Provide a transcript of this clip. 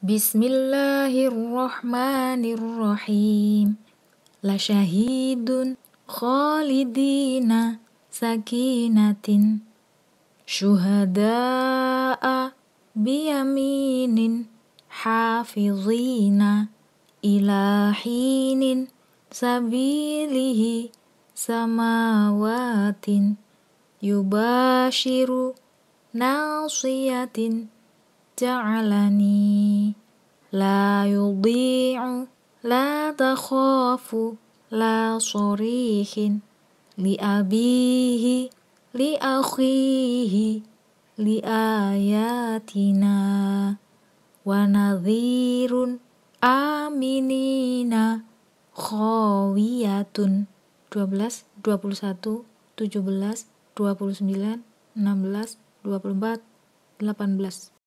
بسم الله الرحمن الرحيم لشهيد خالدين سكينة شهداء بيمين حافظين إلى حين سبيله سماوات يباشر ناصية جعلني لا يضيع لا تخاف لا صريح لأبيه لأخيه لآياتنا ونظير aminina khawiyatun 12 21 17 29 16 24 18